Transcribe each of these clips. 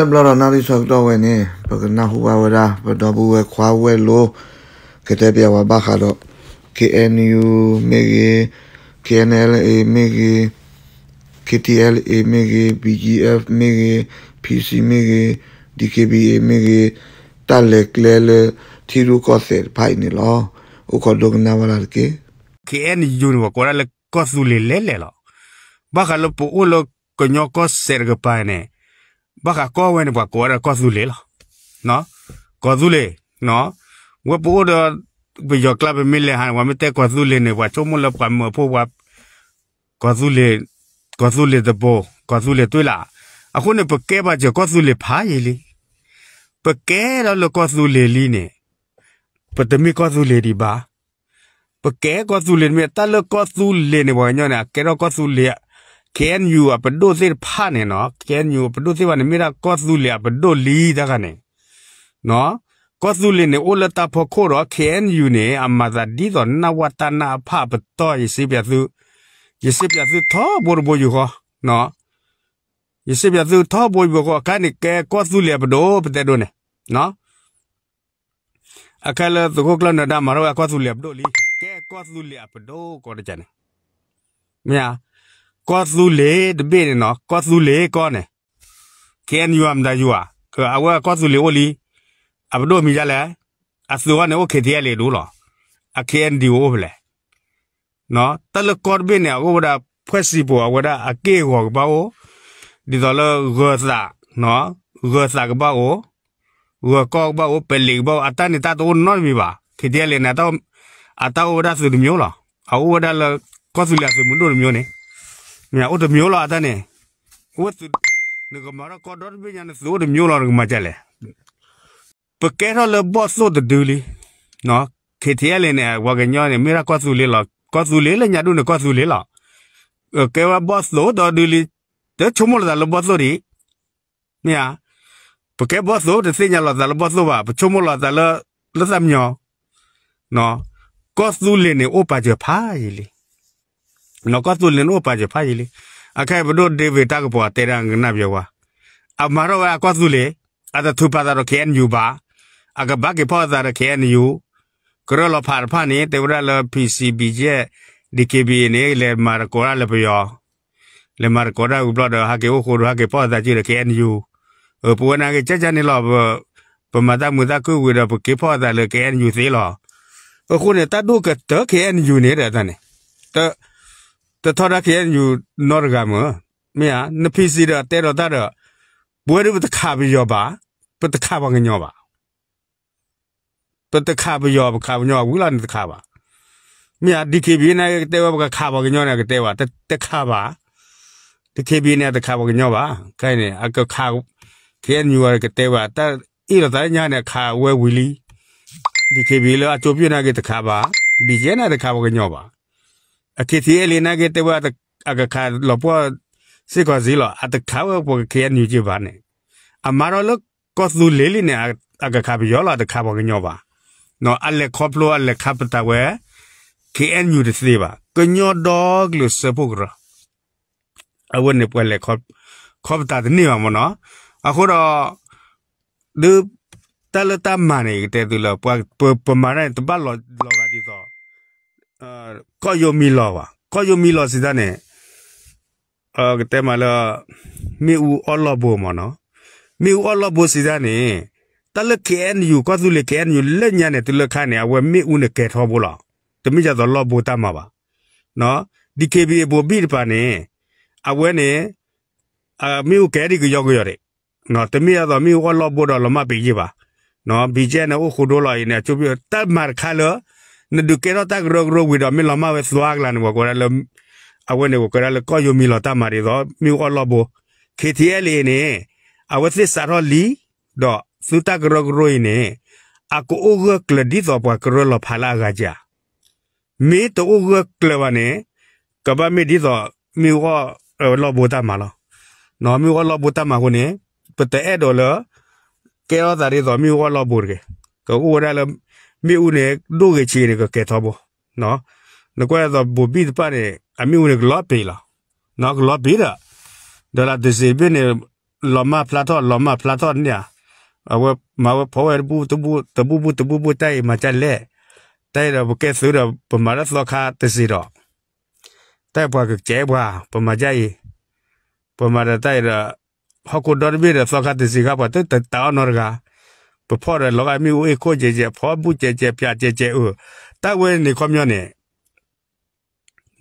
လဘလရနာရီဆောက်တော့ဝဲနေပကနာဟူဝဝရာပဒဘူဝဲခွာဝဲလိုကတဲ့ပြဝဘာခါတော့ KNU မေဂီ KNLA မေဂီ KTLA မေဂီ BGF မေဂီ PC မေဂီ DKBA မေဂီတလက်လဲလေတီရူကောစေဖိုင်နီလောဥကဒုကနာဝလာကေ KNU နကောရလကောဆူလေလဲလဲလောဘာခါလပူလကညောကောစေရကပိုင်းနေဘာကကောဝဲနေဘာကောရကောစုလေလားနော်ကောစုလေနော်ဝပိုးတော့ဘယောကလပ်မီလေဟန်ဝမတဲကောစုလေနေဘာချုံမလပမဖို့ဝကောစုလေကောစုလေတဘောကောစုလေတွေ့လားအခုနေပကဲပါကြကောစုလေဖားရည်လေပကဲတော့လကောစုလေလီနေပတမီကောစုလေဒီပါပကဲကောစုလေမြတ်တလကောစုလေနေဘောညောနာကဲတော့ကောစုလေ can you ပဒိုစေဖာနေနော် can you ပဒိုစေဝနေမီရာကောသူလျာပဒိုလီတကနေနော်ကောသူလီနေအိုလတာဖခိုရော can you နေအမသာဒီသောနဝတနာဖပတော်ရစီပြသူရစီပြသူသောဘောဘောယူခောနော်ရစီပြသူသောဘောဘောခောကနေကဲကောသူလျာပဒိုပတဲ့ဒိုနေနော်အခါလသခုကလနဒမရောကောသူလျာပဒိုလီကဲကောသူလျာပဒိုကောတကြနေမြာကောသူလေတပိနေနော်ကောသူလေကောနေကဲနယူအမ်ဒါယူအာကအဝကောသူလေဝလီအဘဒိုမီကြလဲအစူဝနေโอเคတရလေလို့လားအကဲန်ဒီဝဘလဲနော်တလကောဘင်းနေအဝဒါဖွဲ့စီပေါ်အဝဒါအကေဟောဘာဝဒီတော်လဂောသာနော်ဂောသာကဘာဝဝကောဘာဝပလီဘာအတန်နေတာတော့နော်မီပါခေတရလေနေတော့အတဝဒါစုမျိုးလားအဝဒါလကောသူလေစုမျိုးတို့မျိုးနေညာဥတမျိုးလာတဲ့နေဝတ်နကမရကောဒတ်ဘိညာနစိုးတမျိုးလာကမကြလေပကဲရလဘော့စိုးတဒူလီနော်ခေတရလည်းနေဝကညောနေမေရကောစုလေးလာကောစုလေးလည်းညာတို့နေကောစုလေးလာကဲဝဘော့စိုးတဒူလီတချုံမလာလဘော့စိုးရီညာပကဲဘော့စိုးတစညာလာလဘော့စိုးပါချုံမလာလလသမညောနော်ကောစုလေးနေဥပါကြဖာရီလီ nokatu leno paje phajile akai bodo deve tak po atera ngna byawa amaro wa kwatu le ada thupa da ro ken yu ba aga ba ke pha da ro ken yu kro lo phar pha ni te bra lo pcb je dkb ne le mar ko ra le pyo le mar ko ra u blo da ha ke o ko ra ke pha da ji ro ken yu pu na ke cha cha ni lo pa ma da mu da ku wi ro ke pha da le ken yu se lo ko ne ta du ka te ken yu ne da ne ta တထရခဲညူနော်ရကမမြာနဖီစီရတဲရတာရဘွေရပတခါပြောပါပတခါပါငညောပါပတခါပြောပါခါညောဝူလာနတခါပါမြာဒီကေဘီနာတဲဝကခါပါငညောနာကတဲဝတတခါပါဒီကေဘီနာတခါပါငညောပါခိုင်းနေအကခါခဲညူရကတဲဝတာဤရတာညာနဲ့ခါဝဲဝီလီဒီကေဘီလာအချိုပြနာကတခါပါဒီကျဲနာတခါပါငညောပါအခေတီအလီနာကေတဝတ်အကခါလပွားစေကောဇီလအတခါဝပကေနီဂျီဘာနေအမာရလကောသူလေးလီနေအကခါဘယောလာတခါပေါ်ကညောပါနော်အလက်ခေါပလိုအလက်ခပတဝဲ KNU တစီပါကညောဒေါကလစပုဂရအဝနေပွဲလက်ခေါခေါပတာတနေပါမနော်အခုတော့ဒီတလတမန်နေတဲ့သူလပွားပမာနဲ့တပတ်လောလောကတိတော့ uh, koyo milawa koyo milo sidane uh, temala mi u allah bo mono mi u allah bo sidane tala ken yu ko tu le ken yu le nya ne tu le kha ne awe mi u ne ke tho bo la to mi ja do lo bo ta ma ba no dkb bo bi pa ne awe ne a mi u ke ri ko yo ko yo re no to mi ja do mi u allah bo do lo ma bi ji ba no bi je ne u khu do lo ine chu bi ta mar kha lo နဒုကေရတာဂရောဂရောဝိဒမီလမဝဲစွာဂလန်ဝကောရလအဝဲနေဝကောရလကောယမီလတာမာရီတော့မီအော်လဘခေတီအလီနေအဝစစ်စာရလီတော့သုတဂရောဂရောနေအကူအိုဂကလဒီတော့ပကရလဖလာဂါကြမီတူဂကလဝနေကဘာမီဒီတော့မီအော်လဘတာမာလောနော်မီအော်လဘတာမာကိုနေပတဲဒေါ်လာကေရတာရီတော့မီအော်လဘူရကေကောဝရလมีอุณเนกดูเกชีเนก็เกิดทับบ่เนาะแล้วก็จะบุบิดไปเนี่ยอามีอุณเนกลอปีละเนาะลอปีละเดี๋ยวเราดูสิเซเบเนี่ยลมมาพลัดทอดลมมาพลัดทอดเนี่ยเอาว่ามาว่าพอวบูตบูตบูบูตบูบูใต้มาจันเล่ใต้เราบุกเกซื้อเราประมาณสักคาตัวสิดอกแต้พอก็เจ็บว่าประมาณใจประมาณใต้เราฮักดอนบีเราสักคาตัวสิ่รับว่าแต่ตาอนอร์กาပဖော်ရလောကမီဝေကိုကြကြဖောဘူးကြကြပြကြကြဦးတဝဲနေခေါမျောနေ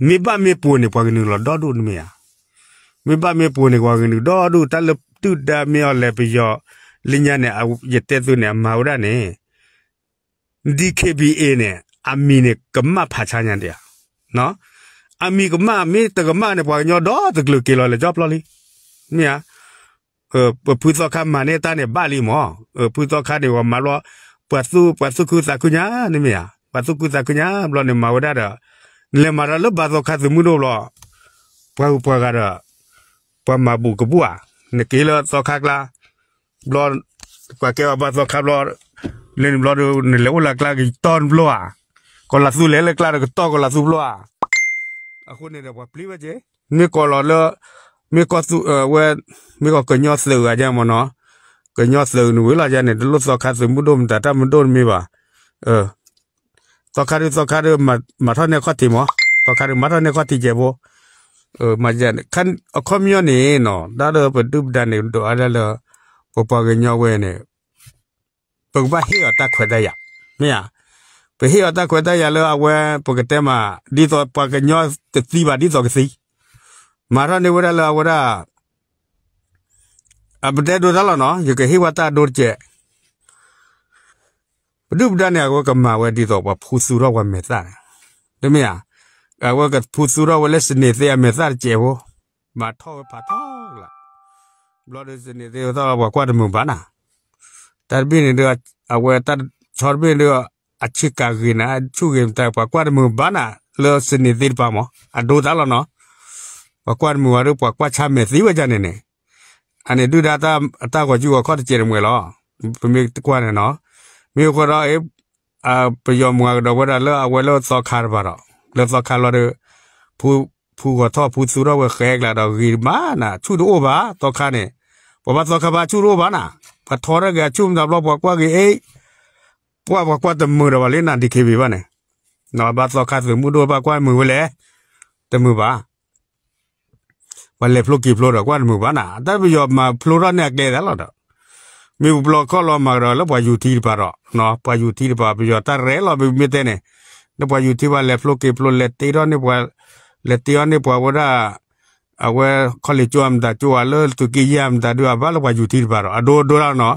မိဘမေပူနေပွားကနေလောဒေါ်ဒုနမယာမိဘမေပူနေကွာကနေဒေါ်ဒုတလတုဒမေော်လဲပြီးရောလင်းညာနဲ့အဝရတဲ့သူနဲ့မာဝရနဲ့ DKBA နဲ့အမီနဲ့ကမဖာချာညာတရားနော်အမီကမမေတကမနဲ့ပွားညောဒေါ်တကလူကီလောလဲကြောက်ပလော်လီမြာเออพูดสักคำมาเนี่ยตาเนี่ยบ้าลีหมอเออพูดสักคำเดี๋ยวมาล้อปวดสู้ปวดสู้คือสักคุญญานี่เมียปวดสู้คือสักคุญญาเราเนี่ยมาวได้เด้อเนี่ยมาแล้วบาสกัดสมุนโดรอพอพอกันเด้อพอมาบุกบัวเนี่ยกี่แล้วสักครั้งละรอกว่าแกว่าบาสกัดรอเล่นรอดูเนี่ยแล้วละกลางตอนบลัวก็ละสู้เล่นละกลางก็ต่อก็ละสู้บลัวอะคุณเนี่ยเดี๋ยวพอพลีวะเจ้เนี่ยก็รอแล้วမေကောသူဝဲမေကောကညော့ဆောကြမနော်ကညော့ဆောနဝလာကြနေတလို့စောခတ်စမှုဒုံတတမဒုံမေပါအဲစောခတ်စောခတ်မမထနေခတ်တီမစောခတ်မထနေခတ်တီကြဘောเออมาจันคันอคอมยอนี่เนาะดาเลปดุบดันนี่ตัวอะไรละปอปอกญอเวเนี่ยปกบะเฮียตะขวดได้ยะเนี่ยไปเฮียตะขวดได้ยะแล้วเอาเวปกติมาดีตัวปอกญอตะซีบาดีตัวกะซีมาราเนี้วดาลาวดาอับเดดูดาลนะยู่กับฮิวตาดูเจปุ๊บดานี่ยก็กมาวัดีตอบว่าผู้สูรวันเมตาดีู๋มั้ยอ่ะก็กับผู้สูรวันเลสเนเซียเมตาเจวมาท่อผาท่อละบลอดเลสเนเซียตอบว่ากวาดมือบ้านะแต่บินเดือดอวัยตัดชอร์บินเดือดอัชีพการเินนะช่วยมันแต่กวาดมือบ้านะเลสเนเซียปะมั้อ่ะดูดาลนะ wa kwat mu wa ru pa kwat cha me si wa ja ne ne ane du da ta ta ko ju wa kho ta che mu lo pe me kwa ne no mi ko ra e a pe yo mu ga do wa da lo a wa lo so kha ra ba ro lo so kha lo de pu pu ko tho pu su ro wa khe la do gi ma na chu do ba to kha ne ba ba so kha ba chu ro ba na ba tho ra ga chu da lo ba kwa gi e ပွားပွားကွာတမှုတော်လေးနန်ဒီခေပြီပါနဲ့နော်ဘာတော့ခတ်မှုတို့ဘာကွာမှုလဲတမှုပါဝလေဖလိုကီဖလိုတော့ကွာမှုပါနာတပ်ပြောမှာဖလိုတော့နဲ့ကဲတယ်လို့တော့မြေဘလော့ကောလောမှာတော့လပွာယူတီပါတော့နော်ပွာယူတီပါပြောတရဲလောမြေတဲ့နဲ့နပွာယူတီပါလေဖလိုကီဖလိုလက်တီတော့နေပွာလက်တီရောနေပွာဝဒအဝဲခေါ်လေကျွမ်ဒါကျွာလောတူကီယမ်ဒါဒွာဘာလပွာယူတီပါတော့အဒိုဒိုရနော်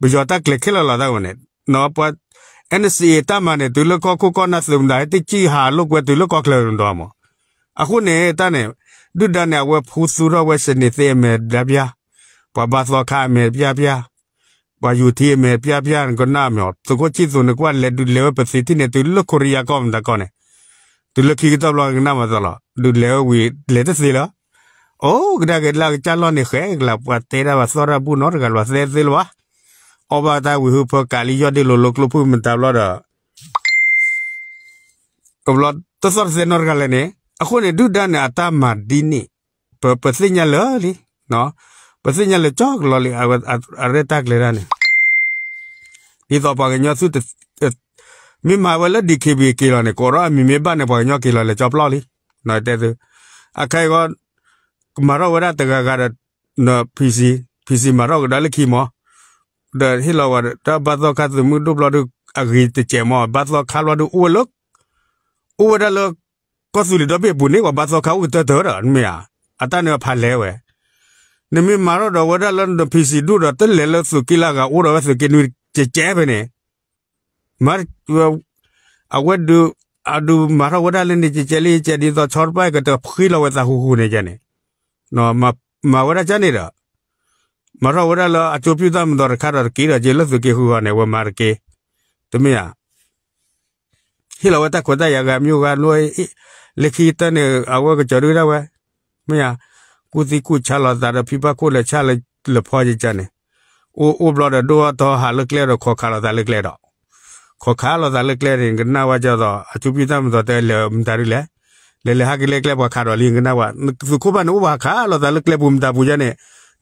ပြောတက်ကလခလလာတော့နဲ့နော်ပွာ NCA တမန်နဲ့ဒူလကောကိုကောနတ်လုံဒါတိချီဟာလောက်ွယ်ဒူလကောကလရုံတော့မအခုနဲ့တနဲ့ဒုဒနာဝဲဖူစုရဝဲစနေသေးမဲဒဗျာပဘာသောခမဲပြပြဘာယူတီမဲပြပြကနာမောသကိုချစ်စုံကွာလက်ဒုလဲပစီတိနေတူလကိုရီယာကောမ်ဒကောနေတူလခိကတဘလကနာမသလာဒုလဲဝီလက်တစီလာအိုးဂဒကလာချလောနေခဲလာပတေရာဘသောရဘူးနော်ကလောဆဲသီလဝါအဘတာဝီဟူဖကာလီယောဒီလိုလကလပူမတဘလာကဘလတ်တဆရစေနော်ကလည်းအခုနေဒုဒနာအတမဒီနိပပစိညာလောလီနော်ပစိညာလကြောက်လောလီအရတက်လေရနေဒီတော့ပါကညစုတမိမဝလဒီခေဘီကီလောနေကိုရအမိမေဘနဲ့ပါညကီလောလေကြောက်လောလီနော်တဲ့သူအခိုင်ကမရဝရတကကရနော် PC PC မရကဒါလခီမောဒါဟီလောဝဒဘာသောကသမှုဒုပလောဒုအဂီတချေမောဘာသောခါလောဒုဥဝလဥဝဒလောก็สุดดอเบบุนี่ว่าบาสเขาอุตเตอร์อันเมียอัตาเนื้อพันแล้วเว้นมีมารอดอวดาลอนดอพีซีดูดอตเลลสุกิลากาอุรวสุกินุเจเจไปเนี่ยมารอาวดูอาดูมารอวดาลนี่เจเจลีเจดีต่อชอตไปก็จะพี่เราจะฮูฮูเนี่ยเจเนี่ยนอมามาวดาเจเนี่ยละမရဝရလာအချိုပြူသားမတော်ခါရကီရဂျေလသကေဟူကနေဝမာရကေတမယဟီလဝတခွတရကမျိုးကလွယ်လေခိတနေအဝကကြရရဝဲမယကုသိကုချလာတာဖိပကိုလည်းချလာလဖောကြကြနေအိုအိုဘလဒဒိုတော့ဟာလကလေတော့ခေါ်ခါလာတာလကလေတော့ခေါ်ခါလာတာလကလေရင်ကနာဝကြတော့အချူပိသမတော့တဲလေမတရီလေလေလေဟာကလေကလေဘခါတော့လင်းကနာဝသူခုဘနိုဘခါလာတာလကလေဘုံတာပူကြနေ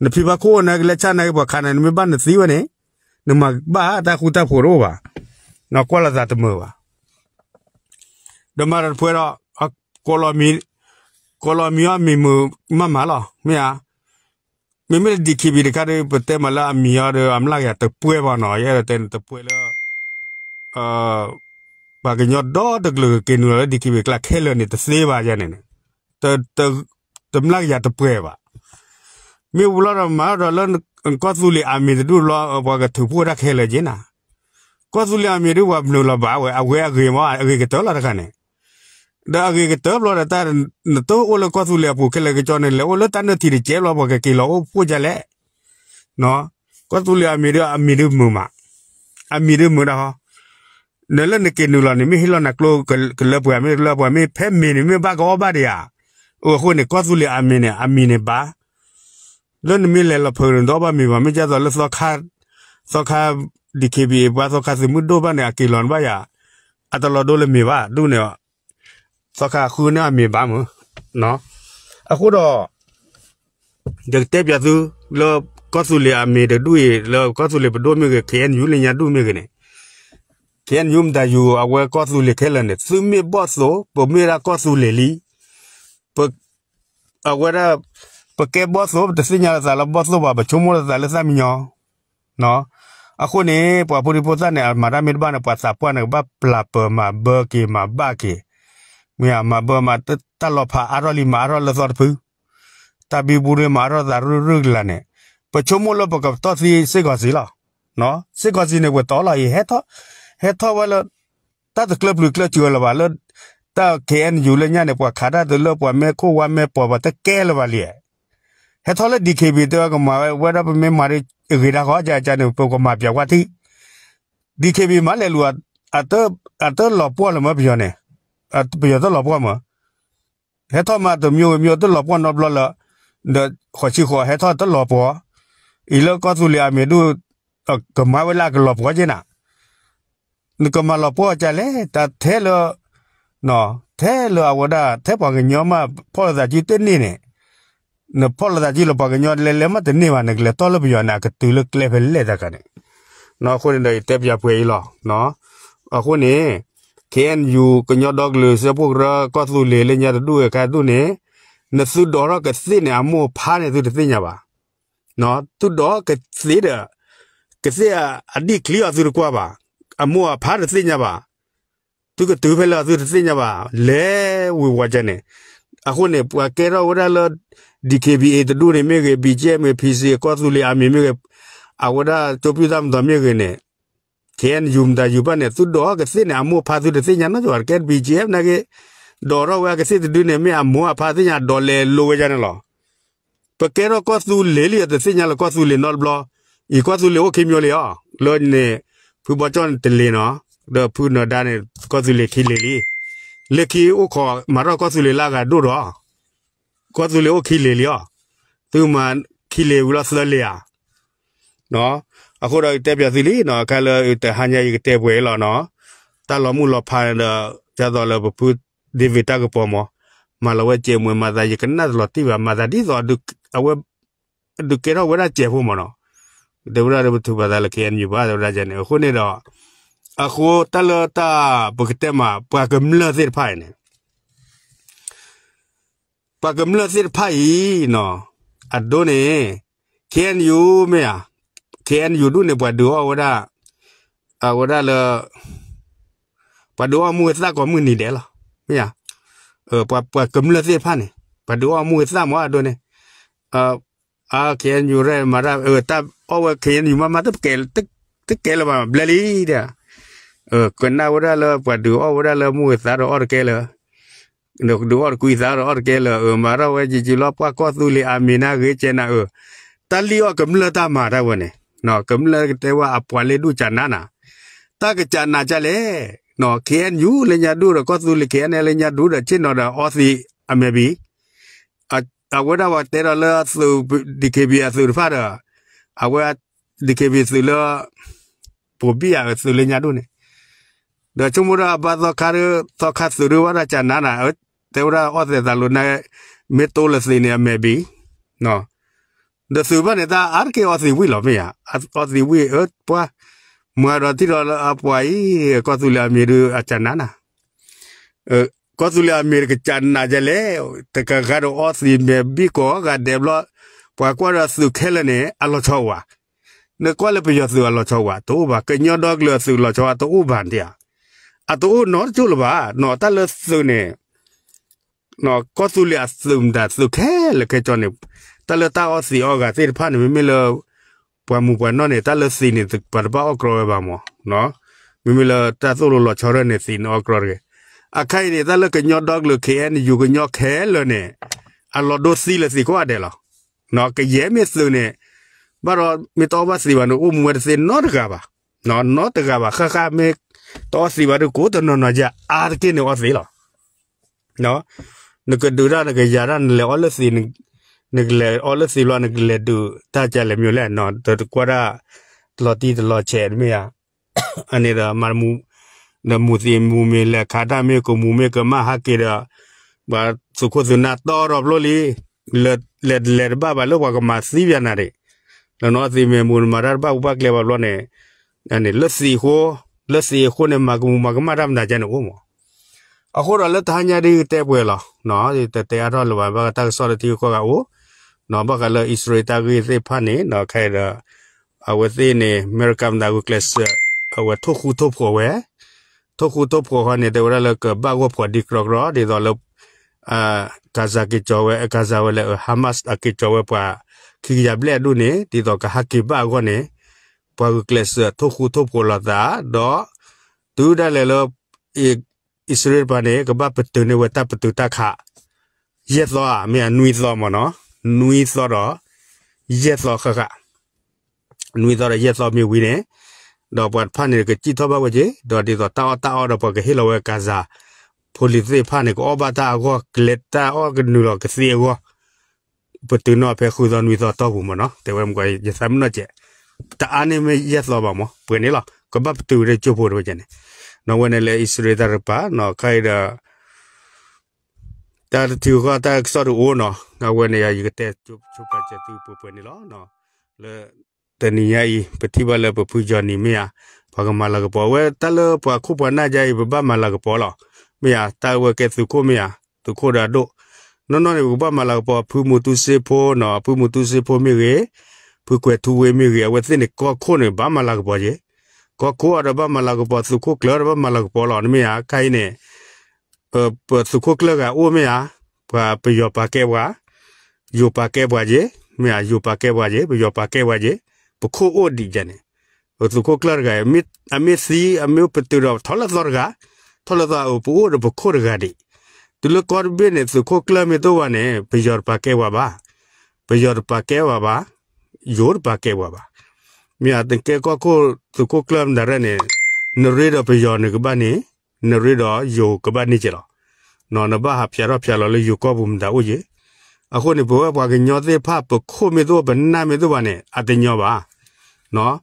နဖိပကိုနကလေချနာဘခါနေမဘနစီဝနေနမဘာတာခုတာဖို့ရောပါနော်ကွာလာတာတမောပါဓမ္မရဖွေတော့ကိုလိုမီကိုလိုမီယာမီမမမလာမြာမမေဒီခိဘီရကရပတေမလာမီယာရအမလာရတပွဲပါနော်ရတဲ့တပွဲလာအာဘာကညော့ဒေါ်တကလကေနူရဒီခိဘီကလခဲလနေတစေးပါရနေတတတမလာရတပွဲပါမေဝလာရမာရလန်ကောသူလီအမီဒူလောဘာကသူပူရခဲလဂျေနာကောသူလီအမီရဝဘနူလဘာဝဲအဝဲအဂေမအဂေကတော်လာတခါနဲ့ da age ke te blo da ta na to o lo ko su le pu ke le ke cho ne le o lo ta ne ti de je lo bo ke ke lo o pu ja le no ko su le a mi de a mi de mu ma a mi de mu da ha ne le ne ke nu lo ni mi hi lo na klo ke le pu a mi lo pu a mi phe mi ni mi ba ko ba de ya o ho ne ko su le a mi ne a mi ne ba lo ne mi le lo pu ren do ba mi ba mi ja do le so kha so kha di ke bi ba so kha si mu do ba ne a ke lon ba ya อัตลอดโดเลมีว่าดูเนี่ย烧开后呢，没把门，喏，啊，或者就代表走，那告诉你啊，没得多，那告诉你不多，没个钱，有人家多没个呢，钱有没得有啊？我告诉你开了呢，虽没报销，不没来告诉你哩，不啊，我这不开报销，不是人家在那报销吧？不全部在那上面呢，喏。อ่ะคนนี้พอพูดพูดสั้นเนี่ยมาได้ไม่บ้านเนี่ยพอสับพวนเนี่ยบ้าปลาเปิลมาเบอร์กี้มาบ้าเกี้ငွေမဘမတတလဖာအရလီမာရလသော်ဖူတဘီဘူးရမာရသာရရလနဲ့ပချုံမလပကတသီစေကစီလာနော်စေကစီနေဝတော်လာရဲ့ဟဲ့တော့ဟဲ့တော့ဝလတတ်ကလပ်လူကလပ်ချူလာဝလတာကေန်ယူလညာနေပွားခါတာတလပွားမဲခိုဝမဲပွားပတကဲလဝလီဟဲ့တော့လေဒီခေဘီတော့ကမာဝဲရပမဲမာရီဂီရာခေါ်ကြကြနေပုကမာပြောက်ဝတိဒီခေဘီမလဲလူအတအတလပွားလမပြောနေ啊，不要得老婆嘛，还他妈的没有没有得老婆那不了，那火气火还他得老婆，伊拉告诉俩面都呃干嘛为那个老婆去呢？那干嘛老婆家嘞？他太了，喏，太了我的太把个娘嘛跑了在去等你呢。那跑了在去了把个娘来来嘛等你嘛那个来到了不要那个丢了来回来的个呢，那可能得代表不一了，喏，啊可能。KNU ကညဒေါကလေစပုကရကတ်လူလေလေညတူကဲတူနေနသုဒေါ်ရကသိနေအမောဖားနေသူသိညာပါနော်သူတော့ကသိတဲ့ကစရအဒီကလီယာသူကွာပါအမောဖားတဲ့သိညာပါသူကတူဖဲလာသူသိညာပါလဲဝေဝါကြနေအခုနေပွာကဲရဝရလဒီ KBA တူနေမေက BJ မေ PC ကောသူလေအမေမေကအဝဒတိုပြူဒမ်ဒမေကနေเคนยุมดายุบันเนี่ยสุดดอกสิเนี่ยมัวพาสุดสิญานะจวดเกบีจีเอฟนะเกดอรอวะกสิดูเนี่ยไม่มัวพาสิญาดอเลโลเวจานะลอปะเกรอก็สูเลลีตสิญาละก็สูเลนอลบลออีก็สูเลโอเคมโยเลยอ่ะลอเนี่ยผู้บ่จอนตะเลเนาะดอผู้นอดาเนี่ยก็สูเลคีเลลีเลคีโอขอมารอก็สูเลลากาดูรอก็สูเลโอคีเลลีอ่ะသူမှခီလေဝလဆလလျာနော်အခုတော့တက်ပြစီလီနော်ကလည်းတဟညာရတဲ့ပွဲလာနော်တလမှုလဖာရကြတော့လပူဒီဗီတာကပေါ်မမလဝဲကျေမွေမသာရကနတ်လတိဗမာသာဒီဆိုဒုအဝဲဒုကေရဝရကျေဖို့မနော်ဒေဝရဘသူပါသာလကေအန်ယူပါဒေဝရဂျန်နေခုနေတော့အခုတလတာဘကတမပကမလစစ်ဖိုင်နေပကမလစစ်ဖိုင်နော်အဒိုနေ can you မြာทียนอยู่ดูในปวดดูว่าว่าอ่าว่าเลยปวดดูว่ามือซากว่ามือนี่เดี๋ยวหรอไม่ยาเออปวดปวดกึมเลือดเสียพันเนี่ยปวดดูว่ามือซากว่าดูเนี่ย เอออาเขียนอยู่เรื่อยมาเออตาเอาเขียนอยู่มา มาตึกเกลตึกตึกเกลมาเบลีเดียเออคนน่าว่าเลยปวดดูว่าว่าเลยมือซากว่าเกลเลยนกดูออกุยซาออเกลเออมาเราเวจิจิลอปก็ก็สุลีอามีนาเกเจนาเออตาลีออกกําลตามาได้วะเนี่ยနော်ကမ္လကတဲဝအပွာလေဒူချာနာနာတာကချာနာချလေနော် KNU လညာဒူရကောသူလ KNL လညာဒူရချင်းနော်အော်စီအမေဘီအဝဒဝတဲရလသူဒီကေဘီအသူဖာရအဝဒီကေဘီသူလပူဘီအသူလညာဒူနေဒါချုံမရဘာသခါရသခါသူရဝရချာနာနာတဲဝရအော်စေသာလုနေမေတိုလစီနေအမေဘီနော် de suba neta arke o si wilo mia o si wi ot pwa muaro ti lo apwa i ko tu la mi ru achanana ko tu la mi ke channa jale te ka ga ro o si me bi ko ga de lo pwa ko ra su khele ne alo chowa ne ko le pyo su alo chowa to ba ke nyo dog lo su lo chowa to u ban dia a to no chu lo ba no ta lo su ne no ko tu la su da su khele ke cho ne တလတာအစီအောကစေဖာနေမီလပွမ်မူပွမ်နော်နေတလစီနေပရပါအကရောဘာမောနော်မီမီလတသုလလချရနေစီနော်ကရောကေအခိုင်နေတလကညော့ဒေါဂလခဲနေယူကညော့ခဲလနေအလောဒိုစီလစီကွာတယ်လားနော်ကရဲမစ်စုနေဘာရောမီတော့ဘာစီဝနုမွေစင်နော်တကပါနော်နော်တကပါခခမေတော့စီဝရကိုတနော်နော်ကြအာကိနေဝစီလားနော်ငကဒူရငကရရန်လေော်လစီနေနဂလေအော်လစီလောနဂလေဒူတာကြလေမျိုးလဲနော်တကွာရလော်တီတလော်ချဲမြေအနေဒါမာမူနမူစီမူမေလက်ခါတာမေကိုမူမေကမဟာကေရာဘာစုခုစနာတော်ရဘလိုလီလက်လက်လက်ဘာဘလောကမစီဗျာနာရေလောနောစီမေမူမာရဘဥပကလေဘလောနေအနေလစီခိုလစီခိုနေမကမူမကမရမ်ဒါကြနိုမောအခုတော့လက်ထညာဒီတဲပွဲလားနော်ဒီတဲရတော့လဘဘာတက်ဆော်တီကိုကအိုနော်ဘကလဣစရေတာဂိသေဖာနေနော်ခဲရအဝသိနေမေရကမ်ဒါဂုကလစ်အဝထခုထဖောဝဲထခုထဖောဟနေဒေဝရလကဘာဝဖောဒီကရကရဒီတော့လအာကာဇာကိချောဝဲကာဇာဝဲဟမတ်အကိချောဝဲပွာခီရဘလက်ဒုနေဒီတော့ကဟကိဘာကောနေပွာဂုကလစ်ထခုထဖောလာတာတော့သူဒါလေလောဣစရေပါနေကဘာပတူနေဝတပတူတခရက်သွားမြန်နွီသွားမနော်နွေသောတော့ရက်သောခခနွေသောတော့ရက်သောမြို့ဝီးနေတော့ပတ်ဖာနေကကြည်သောဘဝကြီးတော့ဒီတော့တာအတာအော်တော့ပကဟီလိုဝဲကာဇာပိုလီသေဖာနေကောဘတာကောကလက်တာအော်ကနူလောကစီကောပတူနောဖဲခူဇန်ဝီသောတော့ဘူးမနော်တေဝမ်ကိုရစမ်နော်ကျတာအနေမရက်သောပါမပွင့်နေလားကဘပတူရဲချို့ဖို့တော့ကျနေနော်ဝဲနေလေဣစရေတာရပါနော်ခိုင်ရာတာတူခတာကဆော့ရိုးနော်ငါဝနေရရတဲ့ချုပ်ချုပ်ကချက်တူပပနေလောနော်လေတနီယာဤပတိဘလပပူဂျာနီမီယာဘာကမလာကပေါ်ဝဲတလပခုပနာကြိုင်ဘဘမလာကပေါ်လောမီယာတာဝဲကဲသူကိုမီယာသူခိုဒါတို့နော်နော်ဘဘမလာကပေါ်ဖူမူတူစေဖိုးနော်ဖူမူတူစေဖိုးမီရေဖူကွယ်သူဝဲမီရေဝဲသိနေကောခိုနေဘမလာကပေါ်ရေကောခိုရဘမလာကပေါ်သူခိုကလရဘမလာကပေါ်လောမီယာခိုင်နေပစုခုကလကအိုမေယာဘာပယောပါကေဝါယောပါကေဝါဂျေမေယာယောပါကေဝါဂျေပယောပါကေဝါဂျေပခိုအိုဒီဂျနေစုခုကလကအမစ်အမစ်စီအမေပတူရောထလသောကထလသောပူရပခိုရကဒီသူလကောဘေနေစုခုကလမေတော့ဝနေပယောပါကေဝါဘာပယောပါကေဝါဘာယောပါကေဝါဘာမြတ်ကေကောကိုသူခုကလမ်ဒရနေနရေတော့ပယောနေကဘာနေနရီတော့ယိုကပတ်နေကြလားနော်နဘာဟာဖျာတော့ဖျာလို့လေယိုကောဘုံဒါဦးကြီးအခုနေဘောဘွားကညောသေးဖပခုမေတော့ဘနာမေတော့ဗာနဲ့အတညောပါနော်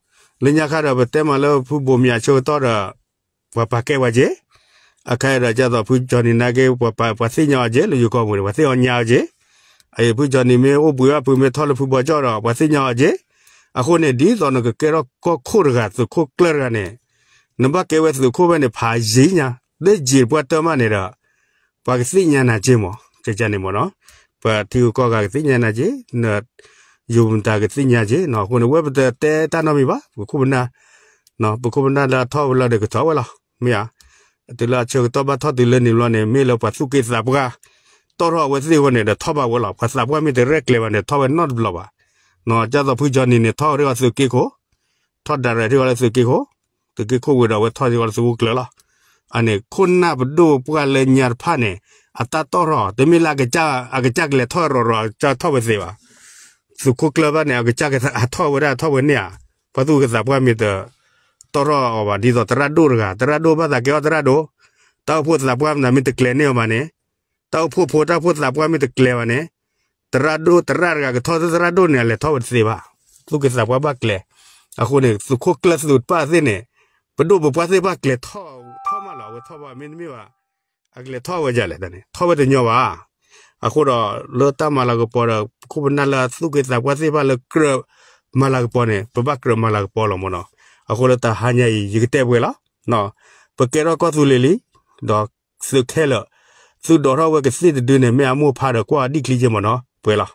လညာခါတော့တဲမလို့ဖူဘုံမြချိုတော့တော့ဘပါကဲဝကြီးအခဲရကြတော့ဖူဂျော်နီနာကေဘပါပသိညောကြီးလေယိုကောဘုံဘသိအောင်ညာကြီးအေဖူဂျော်နီမေအိုဘူရဖူမေထော်လဖူဘကြောတော့ဘသိညောကြီးအခုနေဒီတော့ကကဲတော့ကိုခိုရကသခိုကလရနဲ့နဘကေဝတ်သူခိုးပဲနေဖာရေးညာတဲ့ဂျေပွတ်တမနေတော့ပါကစီညာနာဂျေမောကြကြနေမောနော်ပါတီကောကစီညာနာဂျေနတ်ယုံတာကစီညာဂျေနော်ခုနဝက်ပတဲ့တဲတနမီပါခုဘနာနော်ဘခုဘနာလာထောလာတဲ့ကထောလာမြာတူလာချေတော့ဘာထောတူလနေလောနေမေလောပါစုကိစာပကတော်တော်ဝစီဝနေတဲ့ထောပါဝလာဖစာပွားမီတဲ့ရက်လေဝနေထောဝနော့ဘလပါနော်ကြတော့ဖူးကြနေနေထောရရစုကိကိုထောဒါရရရစုကိကိုတကယ်ကိုဝေရဝဲထားကြရစဘုကလလားအနေခုနဘဒိုပွာလေညာဖာနေအတတော်ရတမီလာကကြအကကြကလေထော်ရရကြထော်ဝစေပါစုခုကလဘနေအကကြကအထော်ဝရထော်ဝနေဘသူကစားပွားမီတဲ့တော်ရဘာဒီတော့တရဒိုရကတရဒိုဘာသာကြောတရဒိုတောက်ဖို့စားပွားနာမီတကလေနေမနဲ့တောက်ဖို့ဖို့တောက်ဖို့စားပွားမီတကလေမနဲ့တရဒိုတရရကထော်တရဒိုနေလေထော်ဝစေပါသူကစားပွားပါကလေအခုနေစုခုကလစုတ်ပါစင်းနေပဒုပပသေပါကလေထောထောမလာဝထောပါမင်းမီဝအကလေထောဝကြလေတနေထောဝတညောပါအခုတော့လောတမလာကပေါ်ကုပနာလာသုကေသာပသေပါလကရမလာကပေါ်နေပပကရမလာကပေါ်လမနောအခုလတဟာညာရေတဲ့ပွဲလားနော်ပကေရကောသူလေလီတော့စုခဲလသူတော်ရဝကစစ်တူနေမြအမှုဖာတော့ကွာဒီကလိချင်မနော်ပွဲလား